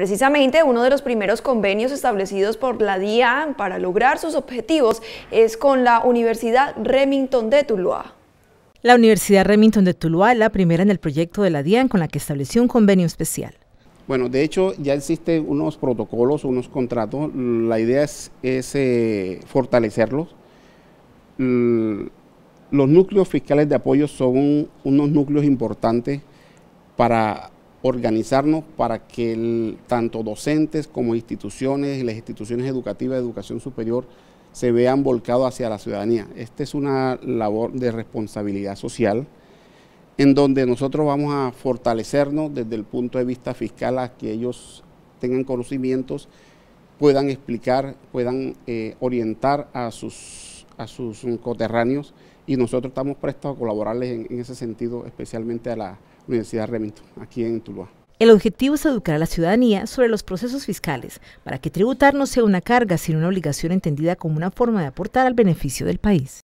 Precisamente uno de los primeros convenios establecidos por la DIAN para lograr sus objetivos es con la Universidad Remington de Tuluá. La Universidad Remington de Tuluá es la primera en el proyecto de la DIAN con la que estableció un convenio especial. Bueno, de hecho ya existen unos protocolos, unos contratos. La idea es, eh, fortalecerlos. Los núcleos fiscales de apoyo son unos núcleos importantes para organizarnos para que tanto docentes como instituciones las instituciones educativas de educación superior se vean volcados hacia la ciudadanía. Esta es una labor de responsabilidad social en donde nosotros vamos a fortalecernos desde el punto de vista fiscal a que ellos tengan conocimientos, puedan explicar, puedan eh, orientar a sus, a sus mm, coterráneos y nosotros estamos prestos a colaborarles en, ese sentido, especialmente a la Universidad Remington, aquí en Tuluá. El objetivo es educar a la ciudadanía sobre los procesos fiscales para que tributar no sea una carga, sino una obligación entendida como una forma de aportar al beneficio del país.